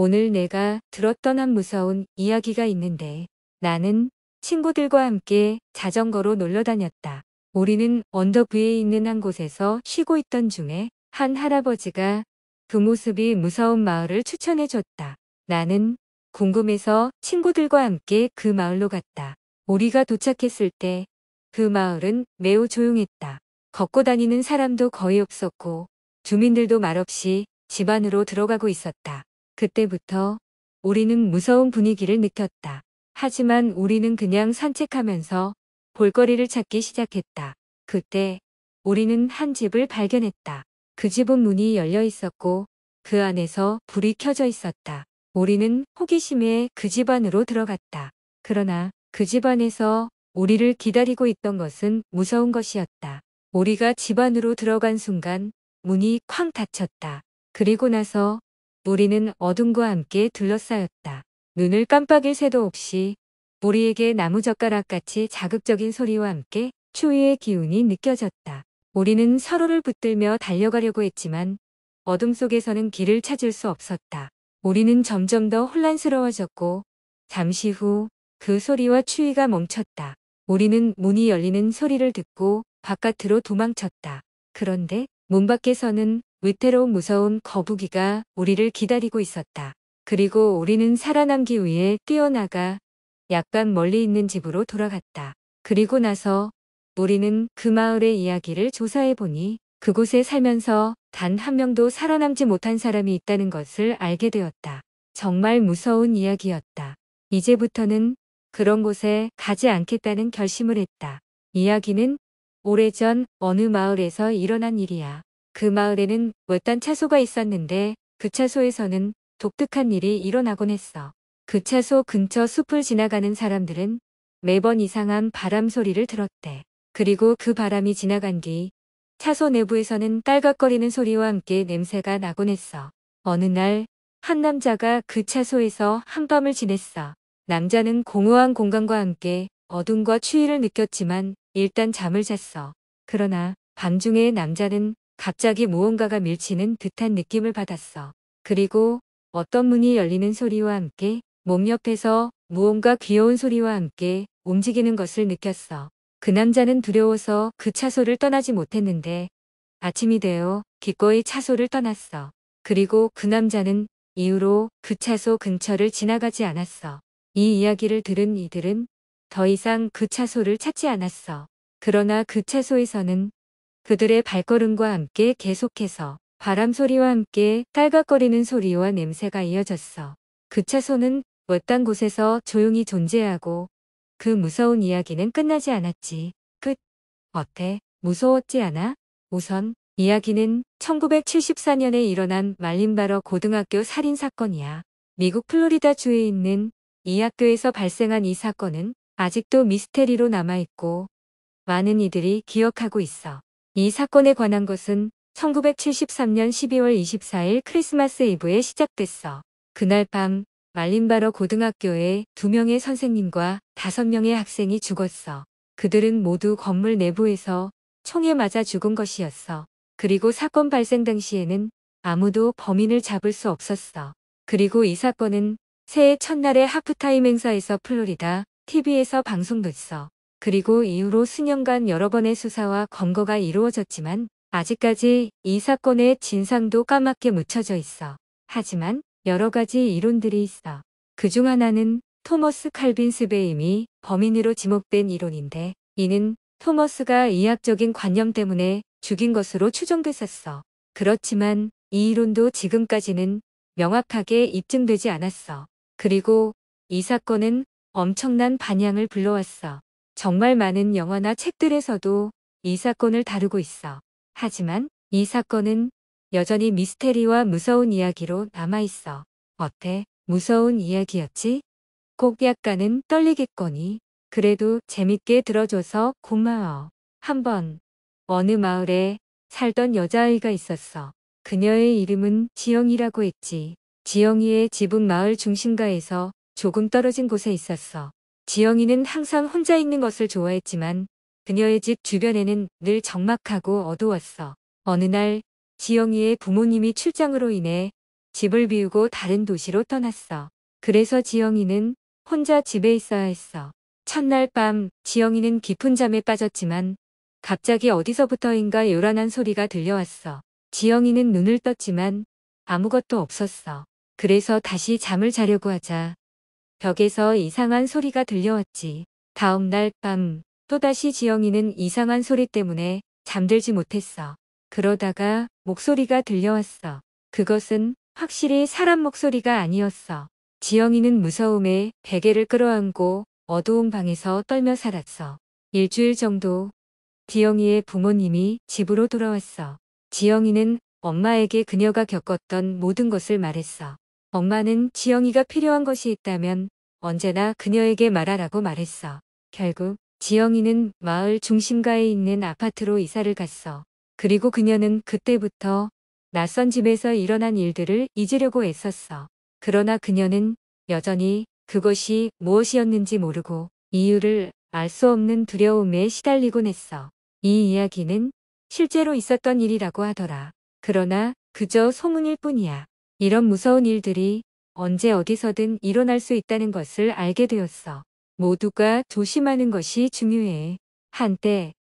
오늘 내가 들었던 한 무서운 이야기가 있는데 나는 친구들과 함께 자전거로 놀러 다녔다. 우리는 언덕 위에 있는 한 곳에서 쉬고 있던 중에 한 할아버지가 그 모습이 무서운 마을을 추천해 줬다. 나는 궁금해서 친구들과 함께 그 마을로 갔다. 우리가 도착했을 때 그 마을은 매우 조용했다. 걷고 다니는 사람도 거의 없었고 주민들도 말없이 집 안으로 들어가고 있었다. 그때부터 우리는 무서운 분위기를 느꼈다. 하지만 우리는 그냥 산책하면서 볼거리를 찾기 시작했다. 그때 우리는 한 집을 발견했다. 그 집은 문이 열려 있었고 그 안에서 불이 켜져 있었다. 우리는 호기심에 그 집 안으로 들어갔다. 그러나 그 집 안에서 우리를 기다리고 있던 것은 무서운 것이었다. 우리가 집 안으로 들어간 순간 문이 쾅 닫혔다. 그리고 나서 무리는 어둠과 함께 둘러싸였다. 눈을 깜빡일 새도 없이 무리에게 나무젓가락같이 자극적인 소리와 함께 추위의 기운이 느껴졌다. 우리는 서로를 붙들며 달려가려고 했지만 어둠 속에서는 길을 찾을 수 없었다. 우리는 점점 더 혼란스러워졌고 잠시 후 그 소리와 추위가 멈췄다. 우리는 문이 열리는 소리를 듣고 바깥으로 도망쳤다. 그런데 문 밖에서는 위태로운 무서운 거북이가 우리를 기다리고 있었다. 그리고 우리는 살아남기 위해 뛰어나가 약간 멀리 있는 집으로 돌아갔다. 그리고 나서 우리는 그 마을의 이야기를 조사해보니 그곳에 살면서 단 한 명도 살아남지 못한 사람이 있다는 것을 알게 되었다. 정말 무서운 이야기였다. 이제부터는 그런 곳에 가지 않겠다는 결심을 했다. 이야기는 오래전 어느 마을에서 일어난 일이야. 그 마을에는 외딴 차소가 있었는데 그 차소에서는 독특한 일이 일어나곤 했어. 그 차소 근처 숲을 지나가는 사람들은 매번 이상한 바람 소리를 들었대. 그리고 그 바람이 지나간 뒤 차소 내부에서는 딸깍거리는 소리와 함께 냄새가 나곤 했어. 어느 날 한 남자가 그 차소에서 한밤을 지냈어. 남자는 공허한 공간과 함께 어둠과 추위를 느꼈지만 일단 잠을 잤어. 그러나 밤중에 남자는 갑자기 무언가가 밀치는 듯한 느낌을 받았어. 그리고 어떤 문이 열리는 소리와 함께 몸 옆에서 무언가 귀여운 소리와 함께 움직이는 것을 느꼈어. 그 남자는 두려워서 그 차소를 떠나지 못했는데 아침이 되어 기꺼이 차소를 떠났어. 그리고 그 남자는 이후로 그 차소 근처를 지나가지 않았어. 이 이야기를 들은 이들은 더 이상 그 차소를 찾지 않았어. 그러나 그 차소에서는 그들의 발걸음과 함께 계속해서 바람 소리와 함께 딸각거리는 소리와 냄새가 이어졌어. 그 차소는 어떤 곳에서 조용히 존재하고 그 무서운 이야기는 끝나지 않았지. 끝. 어때? 무서웠지 않아? 우선 이야기는 1974년에 일어난 말린바러 고등학교 살인 사건이야. 미국 플로리다 주에 있는 이 학교에서 발생한 이 사건은 아직도 미스테리로 남아있고 많은 이들이 기억하고 있어. 이 사건에 관한 것은 1973년 12월 24일 크리스마스 이브에 시작됐어. 그날 밤말린바로 고등학교에 2명의 선생님과 5명의 학생이 죽었어. 그들은 모두 건물 내부에서 총에 맞아 죽은 것이었어. 그리고 사건 발생 당시에는 아무도 범인을 잡을 수 없었어. 그리고 이 사건은 새해 첫날의 하프타임 행사에서 플로리다 TV에서 방송됐어. 그리고 이후로 수년간 여러 번의 수사와 검거가 이루어졌지만 아직까지 이 사건의 진상도 까맣게 묻혀져 있어. 하지만 여러 가지 이론들이 있어. 그 중 하나는 토머스 칼빈 스베임이 범인으로 지목된 이론인데 이는 토머스가 이학적인 관념 때문에 죽인 것으로 추정됐었어. 그렇지만 이 이론도 지금까지는 명확하게 입증되지 않았어. 그리고 이 사건은 엄청난 반향을 불러왔어. 정말 많은 영화나 책들에서도 이 사건을 다루고 있어. 하지만 이 사건은 여전히 미스테리와 무서운 이야기로 남아있어. 어때? 무서운 이야기였지? 꼭 약간은 떨리겠거니. 그래도 재밌게 들어줘서 고마워. 한번 어느 마을에 살던 여자아이가 있었어. 그녀의 이름은 지영이라고 했지. 지영이의 집은 마을 중심가에서 조금 떨어진 곳에 있었어. 지영이는 항상 혼자 있는 것을 좋아했지만 그녀의 집 주변에는 늘 적막하고 어두웠어. 어느 날 지영이의 부모님이 출장으로 인해 집을 비우고 다른 도시로 떠났어. 그래서 지영이는 혼자 집에 있어야 했어. 첫날 밤 지영이는 깊은 잠에 빠졌지만 갑자기 어디서부터인가 요란한 소리가 들려왔어. 지영이는 눈을 떴지만 아무것도 없었어. 그래서 다시 잠을 자려고 하자 벽에서 이상한 소리가 들려왔지. 다음 날 밤 또다시 지영이는 이상한 소리 때문에 잠들지 못했어. 그러다가 목소리가 들려왔어. 그것은 확실히 사람 목소리가 아니었어. 지영이는 무서움에 베개를 끌어안고 어두운 방에서 떨며 살았어. 일주일 정도 지영이의 부모님이 집으로 돌아왔어. 지영이는 엄마에게 그녀가 겪었던 모든 것을 말했어. 엄마는 지영이가 필요한 것이 있다면 언제나 그녀에게 말하라고 말했어. 결국 지영이는 마을 중심가에 있는 아파트로 이사를 갔어. 그리고 그녀는 그때부터 낯선 집에서 일어난 일들을 잊으려고 애썼어. 그러나 그녀는 여전히 그것이 무엇이었는지 모르고 이유를 알 수 없는 두려움에 시달리곤 했어. 이 이야기는 실제로 있었던 일이라고 하더라. 그러나 그저 소문일 뿐이야. 이런 무서운 일들이 언제 어디서든 일어날 수 있다는 것을 알게 되었어. 모두가 조심하는 것이 중요해. 한때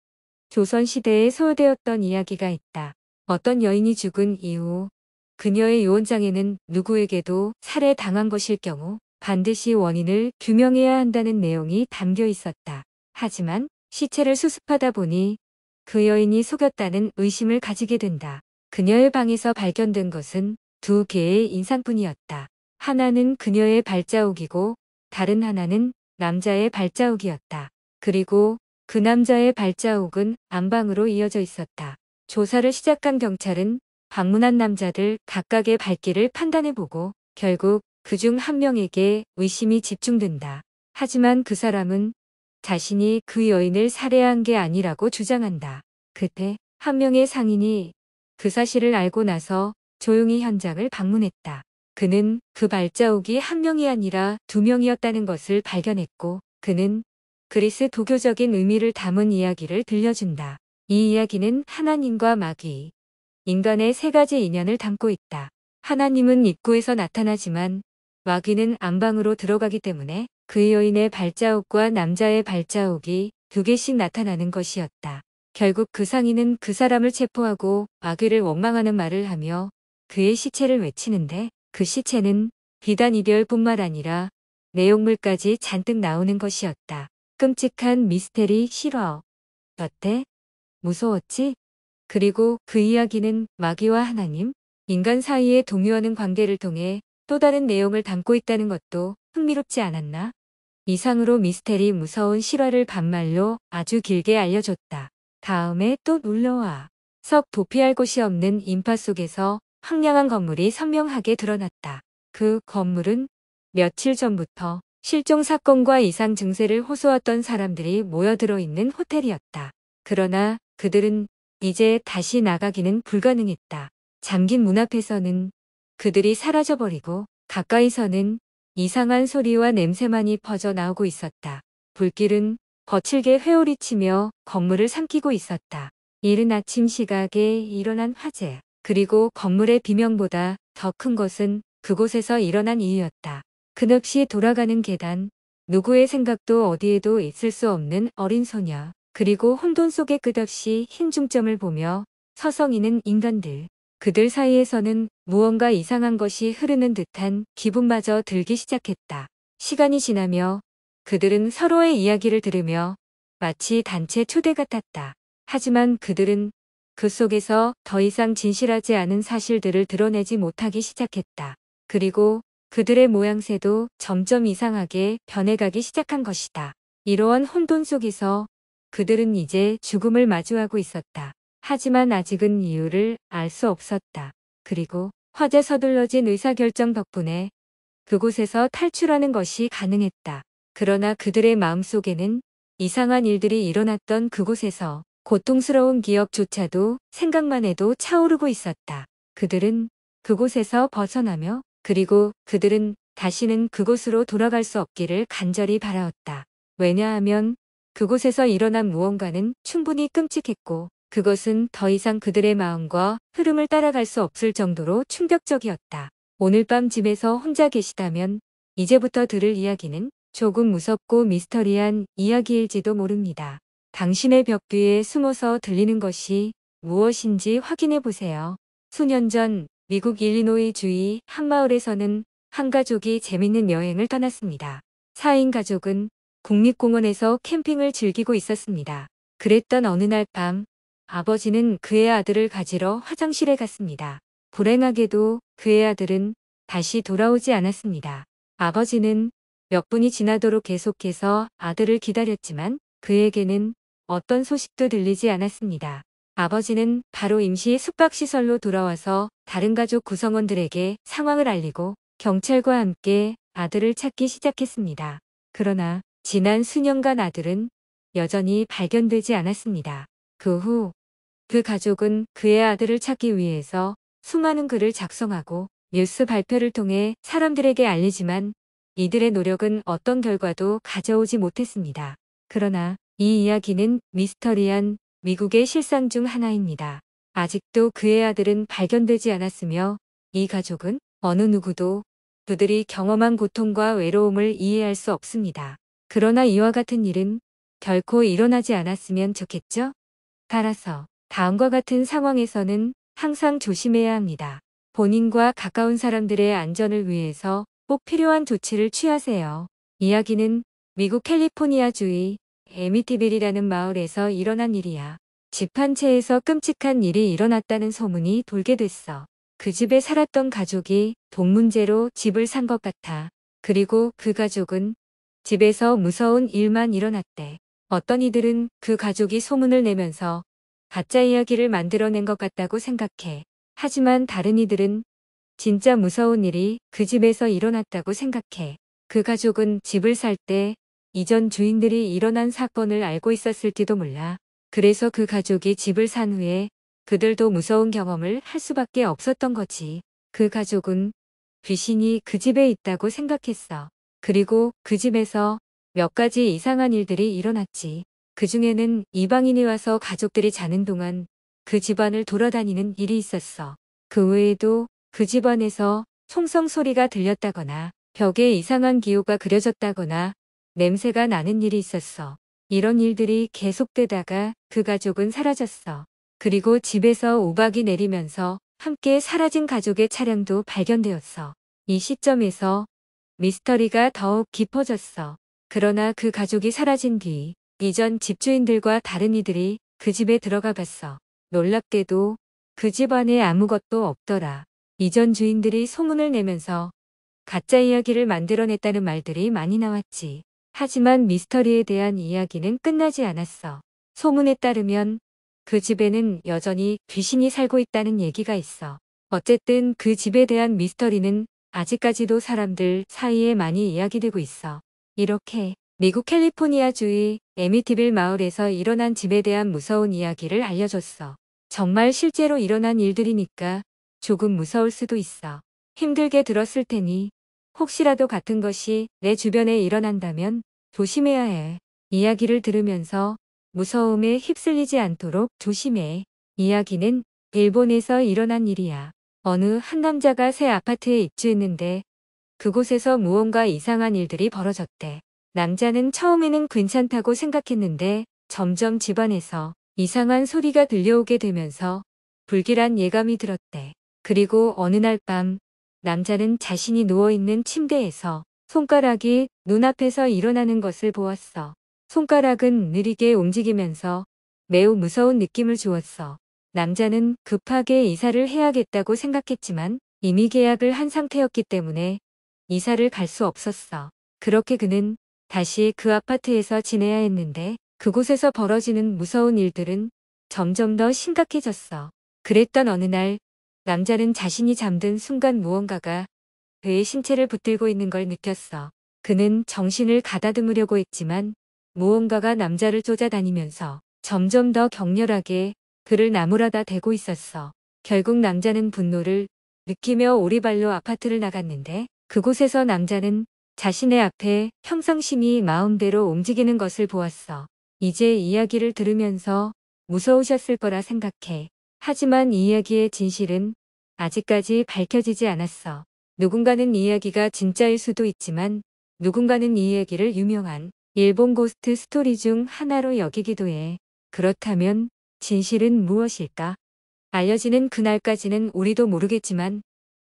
조선시대에 소요되었던 이야기가 있다. 어떤 여인이 죽은 이후 그녀의 요원장에는 누구에게도 살해당한 것일 경우 반드시 원인을 규명해야 한다는 내용이 담겨 있었다. 하지만 시체를 수습하다 보니 그 여인이 속였다는 의심을 가지게 된다. 그녀의 방에서 발견된 것은 두 개의 인상뿐이었다. 하나는 그녀의 발자국이고 다른 하나는 남자의 발자국이었다. 그리고 그 남자의 발자국은 안방으로 이어져 있었다. 조사를 시작한 경찰은 방문한 남자들 각각의 발길을 판단해보고 결국 그 중 한 명에게 의심이 집중된다. 하지만 그 사람은 자신이 그 여인을 살해한 게 아니라고 주장한다. 그때 한 명의 상인이 그 사실을 알고 나서 조용히 현장을 방문했다. 그는 그 발자국이 한 명이 아니라 두 명이었다는 것을 발견했고 그는 그리스 도교적인 의미를 담은 이야기를 들려준다. 이 이야기는 하나님과 마귀, 인간의 세 가지 인연을 담고 있다. 하나님은 입구에서 나타나지만 마귀는 안방으로 들어가기 때문에 그 여인의 발자국과 남자의 발자국이 두 개씩 나타나는 것이었다. 결국 그 상인은 그 사람을 체포하고 마귀를 원망하는 말을 하며 그의 시체를 외치는데 그 시체는 비단 이별뿐만 아니라 내용물까지 잔뜩 나오는 것이었다. 끔찍한 미스테리 실화. 어때? 무서웠지? 그리고 그 이야기는 마귀와 하나님, 인간 사이의 동요하는 관계를 통해 또 다른 내용을 담고 있다는 것도 흥미롭지 않았나? 이상으로 미스테리 무서운 실화를 반말로 아주 길게 알려줬다. 다음에 또 놀러와. 석 도피할 곳이 없는 인파 속에서 황량한 건물이 선명하게 드러났다. 그 건물은 며칠 전부터 실종 사건과 이상 증세를 호소했던 사람들이 모여들어 있는 호텔이었다. 그러나 그들은 이제 다시 나가기는 불가능했다. 잠긴 문 앞에서는 그들이 사라져버리고 가까이서는 이상한 소리와 냄새만이 퍼져나오고 있었다. 불길은 거칠게 회오리치며 건물을 삼키고 있었다. 이른 아침 시각에 일어난 화재. 그리고 건물의 비명보다 더 큰 것은 그곳에서 일어난 이유였다. 근없이 돌아가는 계단, 누구의 생각도 어디에도 있을 수 없는 어린 소녀, 그리고 혼돈 속에 끝없이 흰 중점을 보며 서성이는 인간들. 그들 사이에서는 무언가 이상한 것이 흐르는 듯한 기분마저 들기 시작했다. 시간이 지나며 그들은 서로의 이야기를 들으며 마치 단체 초대 같았다. 하지만 그들은 그 속에서 더 이상 진실하지 않은 사실들을 드러내지 못하기 시작했다. 그리고 그들의 모양새도 점점 이상하게 변해가기 시작한 것이다. 이러한 혼돈 속에서 그들은 이제 죽음을 마주하고 있었다. 하지만 아직은 이유를 알 수 없었다. 그리고 화재 서둘러진 의사결정 덕분에 그곳에서 탈출하는 것이 가능했다. 그러나 그들의 마음속에는 이상한 일들이 일어났던 그곳에서 고통스러운 기억조차도 생각만 해도 차오르고 있었다. 그들은 그곳에서 벗어나며 그리고 그들은 다시는 그곳으로 돌아갈 수 없기를 간절히 바라었다. 왜냐하면 그곳에서 일어난 무언가는 충분히 끔찍했고 그것은 더 이상 그들의 마음과 흐름을 따라갈 수 없을 정도로 충격적이었다. 오늘 밤 집에서 혼자 계시다면 이제부터 들을 이야기는 조금 무섭고 미스터리한 이야기일지도 모릅니다. 당신의 벽 뒤에 숨어서 들리는 것이 무엇인지 확인해 보세요. 수년 전 미국 일리노이 주의 한 마을에서는 한 가족이 재밌는 여행을 떠났습니다. 4인 가족은 국립공원에서 캠핑을 즐기고 있었습니다. 그랬던 어느 날 밤 아버지는 그의 아들을 가지러 화장실에 갔습니다. 불행하게도 그의 아들은 다시 돌아오지 않았습니다. 아버지는 몇 분이 지나도록 계속해서 아들을 기다렸지만 그에게는 어떤 소식도 들리지 않았습니다. 아버지는 바로 임시 숙박시설로 돌아와서 다른 가족 구성원들에게 상황을 알리고 경찰과 함께 아들을 찾기 시작했습니다. 그러나 지난 수년간 아들은 여전히 발견되지 않았습니다. 그 후그 그 가족은 그의 아들을 찾기 위해서 수많은 글을 작성하고 뉴스 발표를 통해 사람들에게 알리지만 이들의 노력은 어떤 결과도 가져오지 못했습니다. 그러나 이 이야기는 미스터리한 미국의 실상 중 하나입니다. 아직도 그의 아들은 발견되지 않았으며 이 가족은 어느 누구도 그들이 경험한 고통과 외로움을 이해할 수 없습니다. 그러나 이와 같은 일은 결코 일어나지 않았으면 좋겠죠? 따라서 다음과 같은 상황에서는 항상 조심해야 합니다. 본인과 가까운 사람들의 안전을 위해서 꼭 필요한 조치를 취하세요. 이야기는 미국 캘리포니아주의 에미티빌이라는 마을에서 일어난 일이야. 집 한 채에서 끔찍한 일이 일어났다는 소문이 돌게 됐어. 그 집에 살았던 가족이 돈 문제로 집을 산 것 같아. 그리고 그 가족은 집에서 무서운 일만 일어났대. 어떤 이들은 그 가족이 소문을 내면서 가짜 이야기를 만들어낸 것 같다고 생각해. 하지만 다른 이들은 진짜 무서운 일이 그 집에서 일어났다고 생각해. 그 가족은 집을 살때 이전 주인들이 일어난 사건을 알고 있었을지도 몰라. 그래서 그 가족이 집을 산 후에 그들도 무서운 경험을 할 수밖에 없었던 거지. 그 가족은 귀신이 그 집에 있다고 생각했어. 그리고 그 집에서 몇 가지 이상한 일들이 일어났지. 그 중에는 이방인이 와서 가족들이 자는 동안 그 집안을 돌아다니는 일이 있었어. 그 외에도 그 집안에서 총성 소리가 들렸다거나 벽에 이상한 기호가 그려졌다거나 냄새가 나는 일이 있었어. 이런 일들이 계속되다가 그 가족은 사라졌어. 그리고 집에서 우박이 내리면서 함께 사라진 가족의 차량도 발견되었어. 이 시점에서 미스터리가 더욱 깊어졌어. 그러나 그 가족이 사라진 뒤 이전 집주인들과 다른 이들이 그 집에 들어가 봤어. 놀랍게도 그 집안에 아무것도 없더라. 이전 주인들이 소문을 내면서 가짜 이야기를 만들어냈다는 말들이 많이 나왔지. 하지만 미스터리에 대한 이야기는 끝나지 않았어. 소문에 따르면 그 집에는 여전히 귀신이 살고 있다는 얘기가 있어. 어쨌든 그 집에 대한 미스터리는 아직까지도 사람들 사이에 많이 이야기되고 있어. 이렇게 미국 캘리포니아주의 에미티빌 마을에서 일어난 집에 대한 무서운 이야기를 알려줬어. 정말 실제로 일어난 일들이니까 조금 무서울 수도 있어. 힘들게 들었을 테니 혹시라도 같은 것이 내 주변에 일어난다면 조심해야 해. 이야기를 들으면서 무서움에 휩쓸리지 않도록 조심해. 이야기는 일본에서 일어난 일이야. 어느 한 남자가 새 아파트에 입주했는데 그곳에서 무언가 이상한 일들이 벌어졌대. 남자는 처음에는 괜찮다고 생각했는데 점점 집안에서 이상한 소리가 들려오게 되면서 불길한 예감이 들었대. 그리고 어느 날 밤 남자는 자신이 누워있는 침대에서 손가락이 눈앞에서 일어나는 것을 보았어. 손가락은 느리게 움직이면서 매우 무서운 느낌을 주었어. 남자는 급하게 이사를 해야겠다고 생각했지만 이미 계약을 한 상태였기 때문에 이사를 갈 수 없었어. 그렇게 그는 다시 그 아파트에서 지내야 했는데 그곳에서 벌어지는 무서운 일들은 점점 더 심각해졌어. 그랬던 어느 날 남자는 자신이 잠든 순간 무언가가 그의 신체를 붙들고 있는 걸 느꼈어. 그는 정신을 가다듬으려고 했지만 무언가가 남자를 쫓아다니면서 점점 더 격렬하게 그를 나무라다 대고 있었어. 결국 남자는 분노를 느끼며 오리발로 아파트를 나갔는데 그곳에서 남자는 자신의 앞에 평상심이 마음대로 움직이는 것을 보았어. 이제 이야기를 들으면서 무서우셨을 거라 생각해. 하지만 이야기의 진실은 아직까지 밝혀지지 않았어. 누군가는 이야기가 진짜일 수도 있지만 누군가는 이 이야기를 유명한 일본 고스트 스토리 중 하나로 여기기도 해. 그렇다면 진실은 무엇일까? 알려지는 그날까지는 우리도 모르겠지만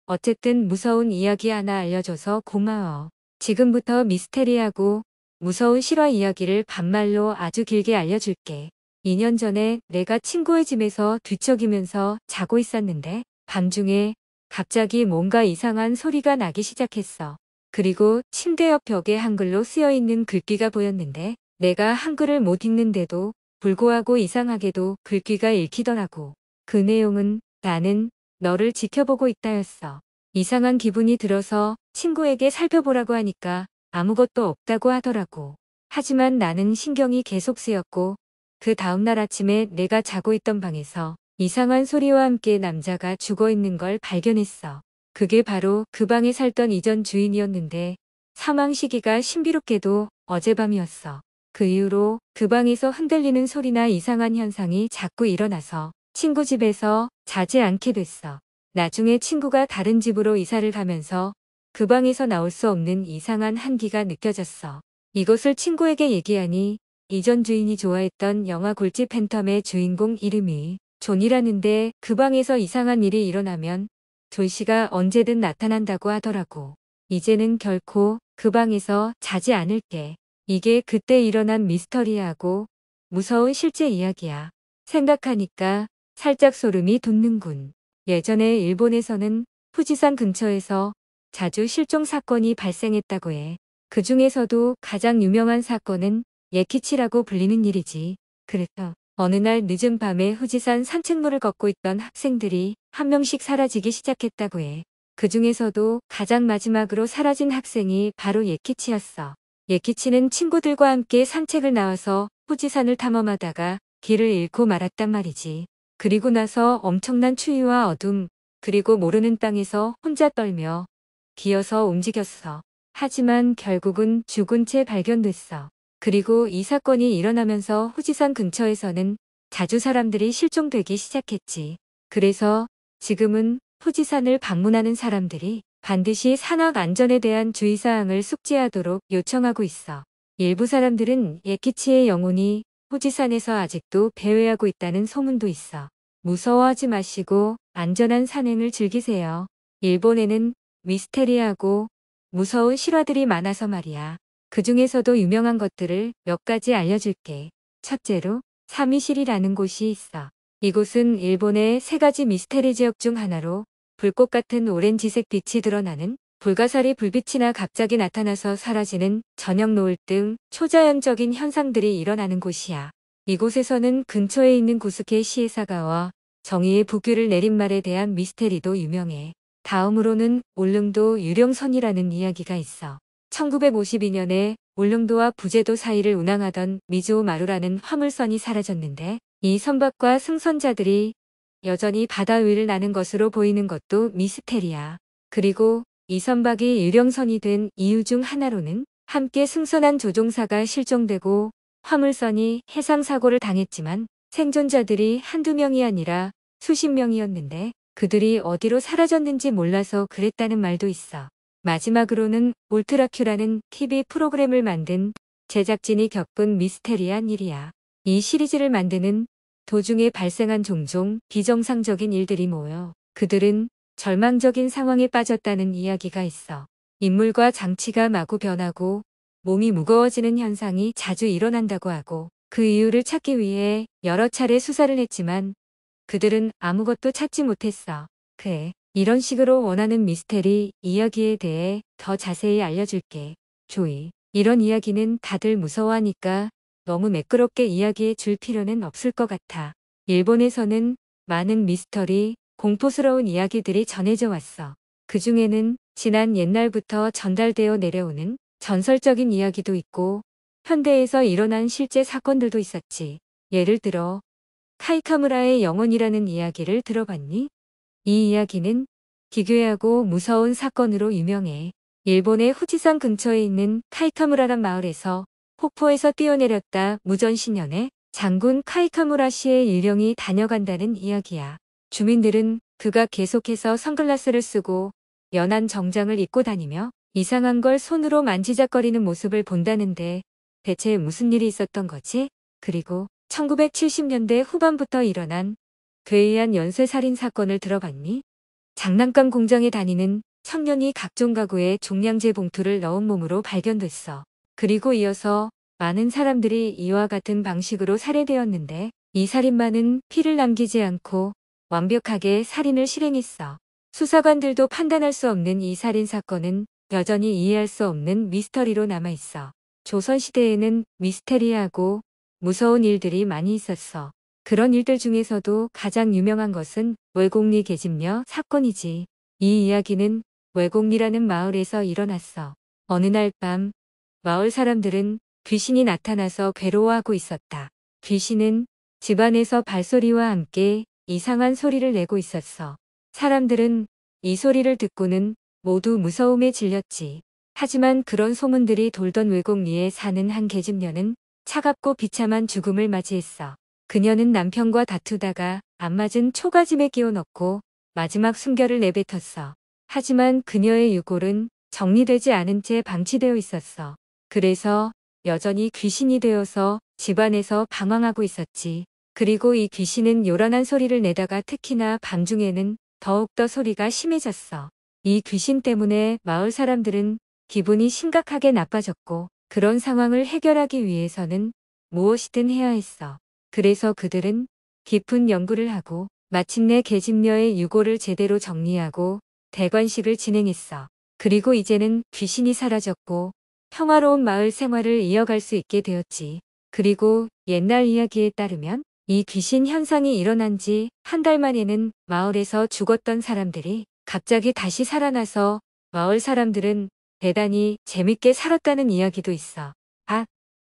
어쨌든 무서운 이야기 하나 알려줘서 고마워. 지금부터 미스테리하고 무서운 실화 이야기를 반말로 아주 길게 알려줄게. 2년 전에 내가 친구의 집에서 뒤척이면서 자고 있었는데 밤중에 갑자기 뭔가 이상한 소리가 나기 시작했어. 그리고 침대 옆 벽에 한글로 쓰여있는 글귀가 보였는데 내가 한글을 못 읽는데도 불구하고 이상하게도 글귀가 읽히더라고. 그 내용은 나는 너를 지켜보고 있다였어. 이상한 기분이 들어서 친구에게 살펴보라고 하니까 아무것도 없다고 하더라고. 하지만 나는 신경이 계속 쓰였고 그 다음날 아침에 내가 자고 있던 방에서 이상한 소리와 함께 남자가 죽어 있는 걸 발견했어. 그게 바로 그 방에 살던 이전 주인이었는데 사망 시기가 신비롭게도 어젯밤이었어. 그 이후로 그 방에서 흔들리는 소리나 이상한 현상이 자꾸 일어나서 친구 집에서 자지 않게 됐어. 나중에 친구가 다른 집으로 이사를 가면서 그 방에서 나올 수 없는 이상한 한기가 느껴졌어. 이것을 친구에게 얘기하니 이전 주인이 좋아했던 영화 골지 팬텀의 주인공 이름이 존이라는데 그 방에서 이상한 일이 일어나면 존 씨가 언제든 나타난다고 하더라고. 이제는 결코 그 방에서 자지 않을게. 이게 그때 일어난 미스터리하고 무서운 실제 이야기야. 생각하니까 살짝 소름이 돋는군. 예전에 일본에서는 후지산 근처에서 자주 실종 사건이 발생했다고 해. 그 중에서도 가장 유명한 사건은 예키치라고 불리는 일이지. 그래서 어느 날 늦은 밤에 후지산 산책로를 걷고 있던 학생들이 한 명씩 사라지기 시작했다고 해. 그 중에서도 가장 마지막으로 사라진 학생이 바로 예키치였어. 예키치는 친구들과 함께 산책을 나와서 후지산을 탐험하다가 길을 잃고 말았단 말이지. 그리고 나서 엄청난 추위와 어둠, 그리고 모르는 땅에서 혼자 떨며 기어서 움직였어. 하지만 결국은 죽은 채 발견됐어. 그리고 이 사건이 일어나면서 후지산 근처에서는 자주 사람들이 실종되기 시작했지. 그래서 지금은 후지산을 방문하는 사람들이 반드시 산악 안전에 대한 주의사항을 숙지하도록 요청하고 있어. 일부 사람들은 예키치의 영혼이 후지산에서 아직도 배회하고 있다는 소문도 있어. 무서워하지 마시고 안전한 산행을 즐기세요. 일본에는 미스테리하고 무서운 실화들이 많아서 말이야. 그 중에서도 유명한 것들을 몇 가지 알려줄게. 첫째로 사미실이라는 곳이 있어. 이곳은 일본의 세 가지 미스테리 지역 중 하나로 불꽃 같은 오렌지색 빛이 드러나는 불가사리 불빛이나 갑자기 나타나서 사라지는 저녁 노을 등 초자연적인 현상들이 일어나는 곳이야. 이곳에서는 근처에 있는 구스케 시에사가와 정의의 북유를 내린 말에 대한 미스테리도 유명해. 다음으로는 울릉도 유령선이라는 이야기가 있어. 1952년에 울릉도와 부제도 사이를 운항하던 미조 마루라는 화물선이 사라졌는데 이 선박과 승선자들이 여전히 바다 위를 나는 것으로 보이는 것도 미스테리야. 그리고 이 선박이 유령선이 된 이유 중 하나로는 함께 승선한 조종사가 실종되고 화물선이 해상사고를 당했지만 생존자들이 한두 명이 아니라 수십 명이었는데 그들이 어디로 사라졌는지 몰라서 그랬다는 말도 있어. 마지막으로는 울트라큐라는 TV 프로그램을 만든 제작진이 겪은 미스테리한 일이야. 이 시리즈를 만드는 도중에 발생한 종종 비정상적인 일들이 모여 그들은 절망적인 상황에 빠졌다는 이야기가 있어. 인물과 장치가 마구 변하고 몸이 무거워지는 현상이 자주 일어난다고 하고 그 이유를 찾기 위해 여러 차례 수사를 했지만 그들은 아무것도 찾지 못했어. 그해 이런 식으로 원하는 미스테리 이야기에 대해 더 자세히 알려줄게. 조이. 이런 이야기는 다들 무서워하니까 너무 매끄럽게 이야기해 줄 필요는 없을 것 같아. 일본에서는 많은 미스터리, 공포스러운 이야기들이 전해져 왔어. 그 중에는 지난 옛날부터 전달되어 내려오는 전설적인 이야기도 있고 현대에서 일어난 실제 사건들도 있었지. 예를 들어 카이카무라의 영혼이라는 이야기를 들어봤니? 이 이야기는 기괴하고 무서운 사건으로 유명해 일본의 후지산 근처에 있는 카이카무라란 마을에서 폭포에서 뛰어내렸다 무전신년에 장군 카이카무라 씨의 일령이 다녀간다는 이야기야. 주민들은 그가 계속해서 선글라스를 쓰고 연한 정장을 입고 다니며 이상한 걸 손으로 만지작거리는 모습을 본다는데 대체 무슨 일이 있었던 거지? 그리고 1970년대 후반부터 일어난 괴이한 연쇄살인 사건을 들어봤니? 장난감 공장에 다니는 청년이 각종 가구에 종량제 봉투를 넣은 몸으로 발견됐어. 그리고 이어서 많은 사람들이 이와 같은 방식으로 살해되었는데 이 살인마는 피를 남기지 않고 완벽하게 살인을 실행했어. 수사관들도 판단할 수 없는 이 살인 사건은 여전히 이해할 수 없는 미스터리로 남아있어. 조선시대에는 미스테리하고 무서운 일들이 많이 있었어. 그런 일들 중에서도 가장 유명한 것은 외곡리 계집녀 사건이지. 이 이야기는 외곡리라는 마을에서 일어났어. 어느 날 밤 마을 사람들은 귀신이 나타나서 괴로워하고 있었다. 귀신은 집안에서 발소리와 함께 이상한 소리를 내고 있었어. 사람들은 이 소리를 듣고는 모두 무서움에 질렸지. 하지만 그런 소문들이 돌던 외곡리에 사는 한 계집녀는 차갑고 비참한 죽음을 맞이했어. 그녀는 남편과 다투다가 안 맞은 초가짐에 끼워 넣고 마지막 순결을 내뱉었어. 하지만 그녀의 유골은 정리되지 않은 채 방치되어 있었어. 그래서 여전히 귀신이 되어서 집안에서 방황하고 있었지. 그리고 이 귀신은 요란한 소리를 내다가 특히나 밤중에는 더욱더 소리가 심해졌어. 이 귀신 때문에 마을 사람들은 기분이 심각하게 나빠졌고 그런 상황을 해결하기 위해서는 무엇이든 해야 했어. 그래서 그들은 깊은 연구를 하고 마침내 계집녀의 유고를 제대로 정리하고 대관식을 진행했어. 그리고 이제는 귀신이 사라졌고 평화로운 마을 생활을 이어갈 수 있게 되었지. 그리고 옛날 이야기에 따르면 이 귀신 현상이 일어난 지 한 달 만에는 마을에서 죽었던 사람들이 갑자기 다시 살아나서 마을 사람들은 대단히 재밌게 살았다는 이야기도 있어. 아,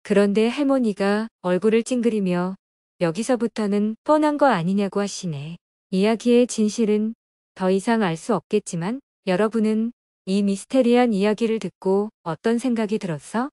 그런데 할머니가 얼굴을 찡그리며 여기서부터는 뻔한 거 아니냐고 하시네. 이야기의 진실은 더 이상 알 수 없겠지만 여러분은 이 미스테리한 이야기를 듣고 어떤 생각이 들었어?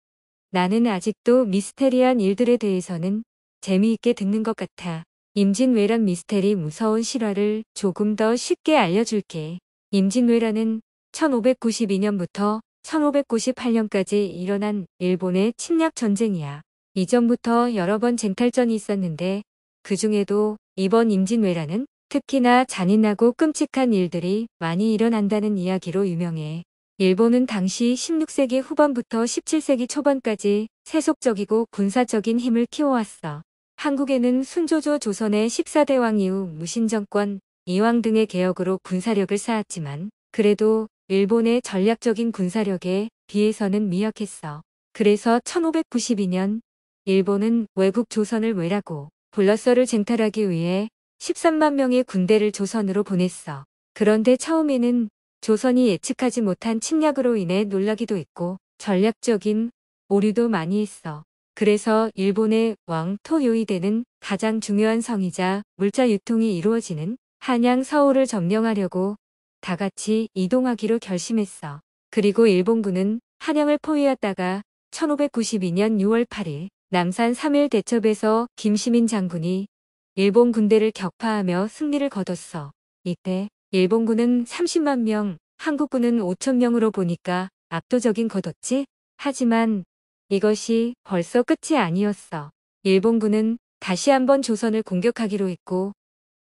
나는 아직도 미스테리한 일들에 대해서는 재미있게 듣는 것 같아. 임진왜란 미스테리 무서운 실화를 조금 더 쉽게 알려줄게. 임진왜란은 1592년부터 1598년까지 일어난 일본의 침략 전쟁이야. 이전부터 여러 번 젠탈전이 있었는데 그 중에도 이번 임진왜란은 특히나 잔인하고 끔찍한 일들이 많이 일어난다는 이야기로 유명해. 일본은 당시 16세기 후반부터 17세기 초반까지 세속적이고 군사적인 힘을 키워왔어. 한국에는 순조조 조선의 14대왕 이후 무신정권, 이왕 등의 개혁으로 군사력을 쌓았지만 그래도 일본의 전략적인 군사력에 비해서는 미약했어. 그래서 1592년 일본은 외국 조선을 왜라고 불러서를 쟁탈하기 위해 13만 명의 군대를 조선으로 보냈어. 그런데 처음에는 조선이 예측하지 못한 침략으로 인해 놀라기도 했고 전략적인 오류도 많이 했어. 그래서 일본의 왕토요이대는 가장 중요한 성이자 물자 유통이 이루어지는 한양 서울을 점령하려고 다같이 이동하기로 결심했어. 그리고 일본군은 한양을 포위했다가 1592년 6월 8일 남산 3일 대첩에서 김시민 장군이 일본 군대를 격파하며 승리를 거뒀어. 이때 일본군은 30만 명, 한국군은 5천 명으로 보니까 압도적인 거뒀지? 하지만 이것이 벌써 끝이 아니었어. 일본군은 다시 한번 조선을 공격하기로 했고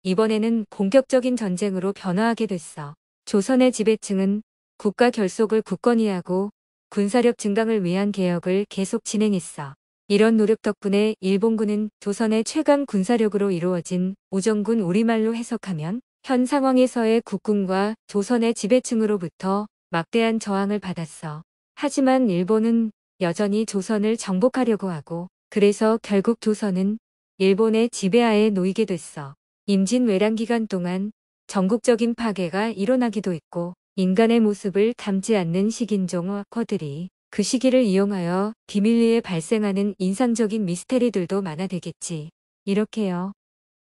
이번에는 공격적인 전쟁으로 변화하게 됐어. 조선의 지배층은 국가 결속을 굳건히 하고 군사력 증강을 위한 개혁을 계속 진행했어. 이런 노력 덕분에 일본군은 조선의 최강 군사력으로 이루어진 우정군 우리말로 해석하면 현 상황에서의 국군과 조선의 지배층으로부터 막대한 저항을 받았어. 하지만 일본은 여전히 조선을 정복하려고 하고 그래서 결국 조선은 일본의 지배하에 놓이게 됐어. 임진왜란 기간 동안 전국적인 파괴가 일어나기도 했고 인간의 모습을 담지 않는 식인종 어커들이 그 시기를 이용하여 비밀리에 발생하는 인상적인 미스테리들도 많아되겠지. 이렇게요.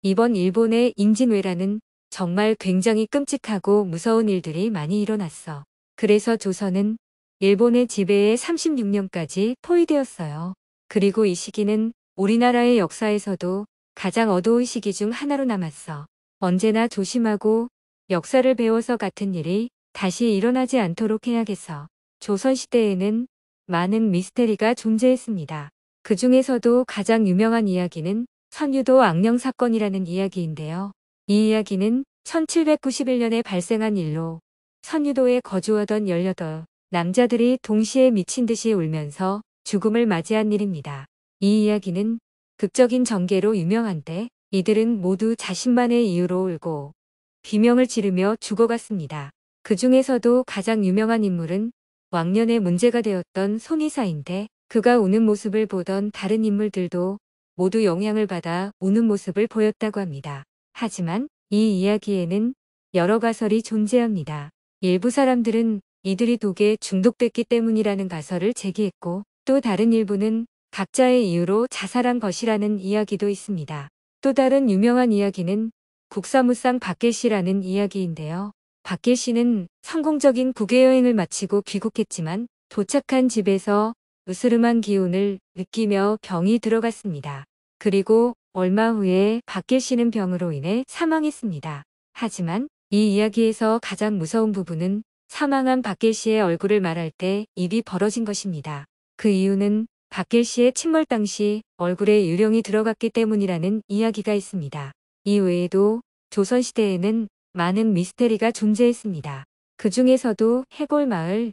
이번 일본의 임진왜란은 정말 굉장히 끔찍하고 무서운 일들이 많이 일어났어. 그래서 조선은 일본의 지배에 36년까지 포위되었어요. 그리고 이 시기는 우리나라의 역사에서도 가장 어두운 시기 중 하나로 남았어. 언제나 조심하고 역사를 배워서 같은 일이 다시 일어나지 않도록 해야겠어. 조선시대에는 많은 미스테리가 존재했습니다. 그 중에서도 가장 유명한 이야기는 선유도 악령 사건이라는 이야기인데요. 이 이야기는 1791년에 발생한 일로 선유도에 거주하던 18 남자들이 동시에 미친 듯이 울면서 죽음을 맞이한 일입니다. 이 이야기는 극적인 전개로 유명한데 이들은 모두 자신만의 이유로 울고 비명을 지르며 죽어갔습니다. 그 중에서도 가장 유명한 인물은 왕년에 문제가 되었던 송이사인데 그가 우는 모습을 보던 다른 인물들도 모두 영향을 받아 우는 모습을 보였다고 합니다. 하지만 이 이야기에는 여러 가설이 존재합니다. 일부 사람들은 이들이 독에 중독됐기 때문이라는 가설을 제기했고 또 다른 일부는 각자의 이유로 자살한 것이라는 이야기도 있습니다. 또 다른 유명한 이야기는 국사무상 박계시라는 이야기인데요. 박길 씨는 성공적인 국외여행을 마치고 귀국했지만 도착한 집에서 으스름한 기운을 느끼며 병이 들어갔습니다. 그리고 얼마 후에 박길 씨는 병으로 인해 사망했습니다. 하지만 이 이야기에서 가장 무서운 부분은 사망한 박길 씨의 얼굴을 말할 때 입이 벌어진 것입니다. 그 이유는 박길 씨의 침몰 당시 얼굴에 유령이 들어갔기 때문이라는 이야기가 있습니다. 이외에도 조선시대에는 많은 미스테리가 존재했습니다. 그 중에서도 해골마을,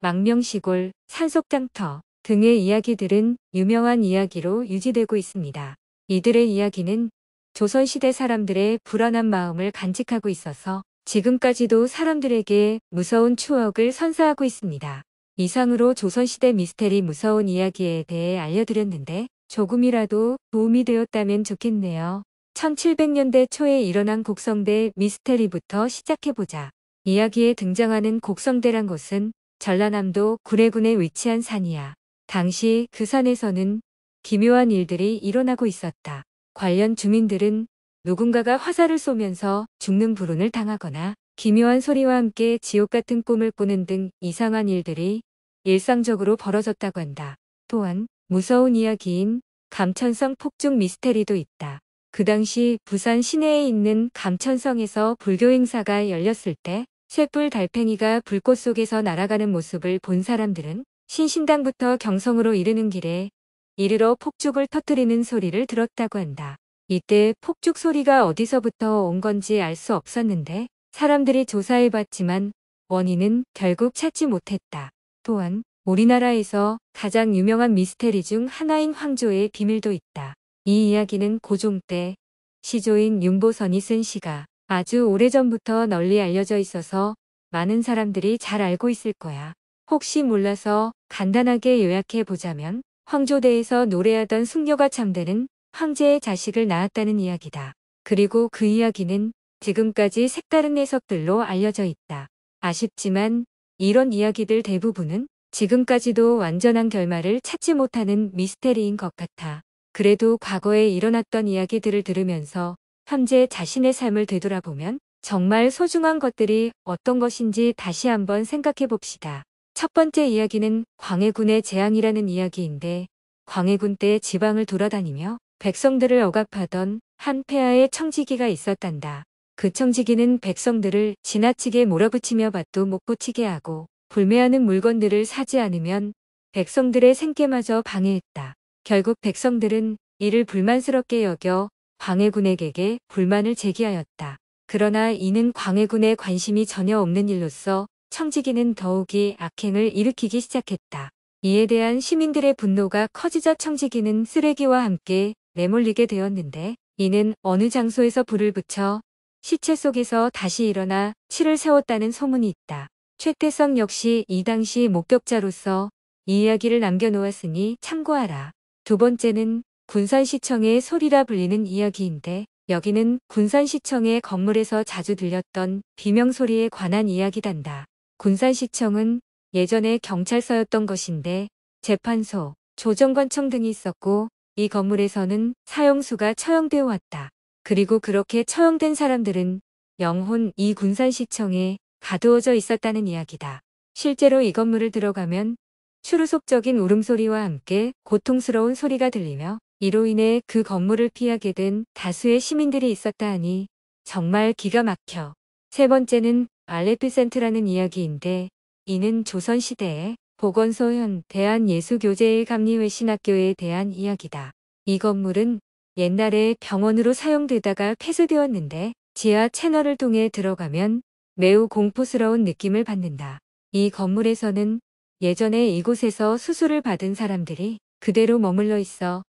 망명시골, 산속장터 등의 이야기들은 유명한 이야기로 유지되고 있습니다. 이들의 이야기는 조선시대 사람들의 불안한 마음을 간직하고 있어서 지금까지도 사람들에게 무서운 추억을 선사하고 있습니다. 이상으로 조선시대 미스테리 무서운 이야기에 대해 알려드렸는데 조금이라도 도움이 되었다면 좋겠네요. 1700년대 초에 일어난 곡성대 미스테리부터 시작해보자. 이야기에 등장하는 곡성대란 곳은 전라남도 구례군에 위치한 산이야. 당시 그 산에서는 기묘한 일들이 일어나고 있었다. 관련 주민들은 누군가가 화살을 쏘면서 죽는 불운을 당하거나 기묘한 소리와 함께 지옥 같은 꿈을 꾸는 등 이상한 일들이 일상적으로 벌어졌다고 한다. 또한 무서운 이야기인 감천성 폭죽 미스테리도 있다. 그 당시 부산 시내에 있는 감천성에서 불교 행사가 열렸을 때 쇠뿔 달팽이가 불꽃 속에서 날아가는 모습을 본 사람들은 신신당부터 경성으로 이르는 길에 이르러 폭죽을 터뜨리는 소리를 들었다고 한다. 이때 폭죽 소리가 어디서부터 온 건지 알 수 없었는데 사람들이 조사해봤지만 원인은 결국 찾지 못했다. 또한 우리나라에서 가장 유명한 미스테리 중 하나인 황조의 비밀도 있다. 이 이야기는 고종 때 시조인 윤보선이 쓴 시가 아주 오래전부터 널리 알려져 있어서 많은 사람들이 잘 알고 있을 거야. 혹시 몰라서 간단하게 요약해 보자면 황조대에서 노래하던 숙녀가 참되는 황제의 자식을 낳았다는 이야기다. 그리고 그 이야기는 지금까지 색다른 해석들로 알려져 있다. 아쉽지만 이런 이야기들 대부분은 지금까지도 완전한 결말을 찾지 못하는 미스테리인 것 같아. 그래도 과거에 일어났던 이야기들을 들으면서 현재 자신의 삶을 되돌아보면 정말 소중한 것들이 어떤 것인지 다시 한번 생각해 봅시다. 첫 번째 이야기는 광해군의 재앙이라는 이야기인데 광해군 때 지방을 돌아다니며 백성들을 억압하던 한 폐하의 청지기가 있었단다. 그 청지기는 백성들을 지나치게 몰아붙이며 밭도 못 고치게 하고 불매하는 물건들을 사지 않으면 백성들의 생계마저 방해했다. 결국 백성들은 이를 불만스럽게 여겨 광해군에게 불만을 제기하였다. 그러나 이는 광해군의 관심이 전혀 없는 일로서 청지기는 더욱이 악행을 일으키기 시작했다. 이에 대한 시민들의 분노가 커지자 청지기는 쓰레기와 함께 내몰리게 되었는데 이는 어느 장소에서 불을 붙여 시체 속에서 다시 일어나 치를 세웠다는 소문이 있다. 최태성 역시 이 당시 목격자로서 이 이야기를 남겨놓았으니 참고하라. 두 번째는 군산시청의 소리라 불리는 이야기인데 여기는 군산시청의 건물에서 자주 들렸던 비명소리에 관한 이야기단다. 군산시청은 예전에 경찰서였던 것인데 재판소, 조정관청 등이 있었고 이 건물에서는 사형수가 처형되어 왔다. 그리고 그렇게 처형된 사람들은 영혼 이 군산시청에 가두어져 있었다는 이야기다. 실제로 이 건물을 들어가면 추루속적인 울음소리와 함께 고통스러운 소리가 들리며 이로 인해 그 건물을 피하게 된 다수의 시민들이 있었다 하니 정말 기가 막혀. 세 번째는 알레피센트라는 이야기인데 이는 조선시대에 보건소현 대한예수교제의 감리회 신학교에 대한 이야기다. 이 건물은 옛날에 병원으로 사용되다가 폐쇄되었는데 지하 채널을 통해 들어가면 매우 공포스러운 느낌을 받는다. 이 건물에서는 예전에 이곳에서 수술을 받은 사람들이 그대로 머물러 있어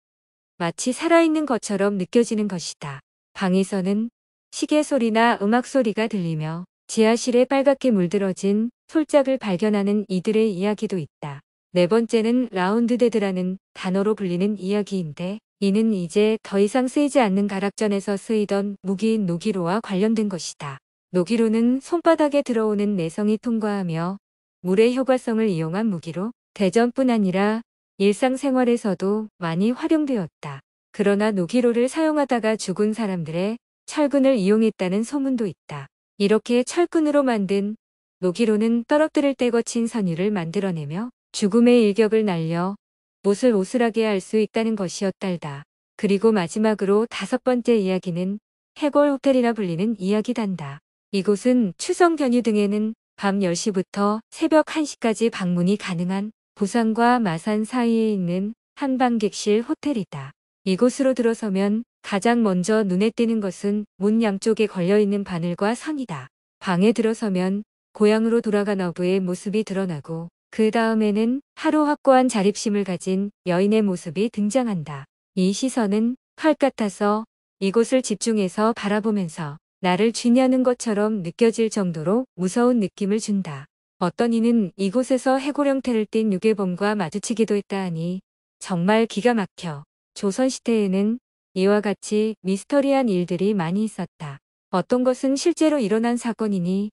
마치 살아있는 것처럼 느껴지는 것이다. 방에서는 시계 소리나 음악 소리가 들리며 지하실에 빨갛게 물들어진 솔짝을 발견하는 이들의 이야기도 있다. 네 번째는 라운드데드라는 단어로 불리는 이야기인데 이는 이제 더 이상 쓰이지 않는 가락전에서 쓰이던 무기인 노기로와 관련된 것이다. 노기로는 손바닥에 들어오는 내성이 통과하며 물의 효과성을 이용한 무기로 대전뿐 아니라 일상생활에서도 많이 활용되었다. 그러나 노기로를 사용하다가 죽은 사람들의 철근을 이용했다는 소문도 있다. 이렇게 철근으로 만든 노기로는 떨어뜨릴 때 거친 선유를 만들어내며 죽음의 일격을 날려 못을 오스하게할 수 있다는 것이었달다. 그리고 마지막으로 다섯 번째 이야기는 해골 호텔이라 불리는 이야기단다. 이곳은 추성 견유 등에는 밤 10시부터 새벽 1시까지 방문이 가능한 부산과 마산 사이에 있는 한방객실 호텔이다. 이곳으로 들어서면 가장 먼저 눈에 띄는 것은 문 양쪽에 걸려있는 바늘과 선이다. 방에 들어서면 고향으로 돌아간 어부의 모습이 드러나고 그 다음에는 하루 확고한 자립심을 가진 여인의 모습이 등장한다. 이 시선은 칼 같아서 이곳을 집중해서 바라보면서 나를 쥐냐는 것처럼 느껴질 정도로 무서운 느낌을 준다. 어떤 이는 이곳에서 해골형태를 띤 유괴범과 마주치기도 했다 하니 정말 기가 막혀. 조선시대에는 이와 같이 미스터리한 일들이 많이 있었다. 어떤 것은 실제로 일어난 사건이니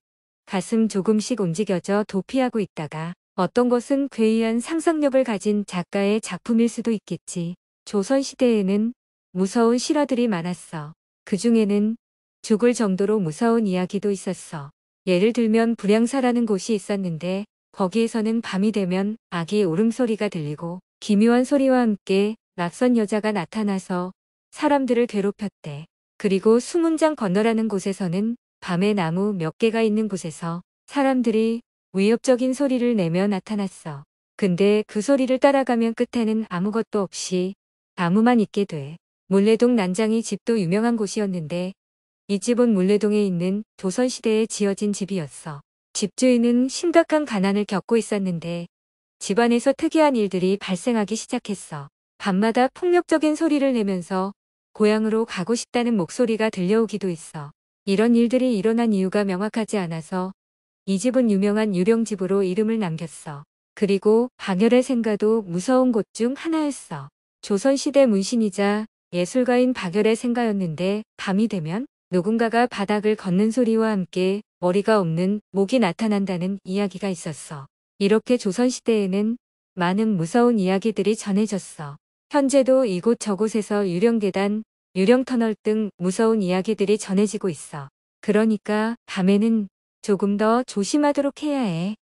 가슴 조금씩 움직여져 도피하고 있다가 어떤 것은 괴이한 상상력을 가진 작가의 작품일 수도 있겠지. 조선시대에는 무서운 실화들이 많았어. 그 중에는 죽을 정도로 무서운 이야기도 있었어. 예를 들면 불양사라는 곳이 있었는데 거기에서는 밤이 되면 아기 울음소리가 들리고 기묘한 소리와 함께 낯선 여자가 나타나서 사람들을 괴롭혔대. 그리고 수문장 건너라는 곳에서는 밤에 나무 몇 개가 있는 곳에서 사람들이 위협적인 소리를 내며 나타났어. 근데 그 소리를 따라가면 끝에는 아무것도 없이 나무만 있게 돼. 물레동 난장이 집도 유명한 곳이었는데 이 집은 물레동에 있는 조선시대에 지어진 집이었어. 집주인은 심각한 가난을 겪고 있었는데 집안에서 특이한 일들이 발생하기 시작했어. 밤마다 폭력적인 소리를 내면서 고향으로 가고 싶다는 목소리가 들려오기도 했어. 이런 일들이 일어난 이유가 명확하지 않아서 이 집은 유명한 유령집으로 이름을 남겼어. 그리고 방열의 생가도 무서운 곳 중 하나였어. 조선시대 문신이자 예술가인 박열의 생가였는데 밤이 되면 누군가가 바닥을 걷는 소리와 함께 머리가 없는 목이 나타난다는 이야기가 있었어. 이렇게 조선시대에는 많은 무서운 이야기들이 전해졌어. 현재도 이곳 저곳에서 유령계단, 유령터널 등 무서운 이야기들이 전해지고 있어. 그러니까 밤에는 조금 더 조심하도록 해야 해.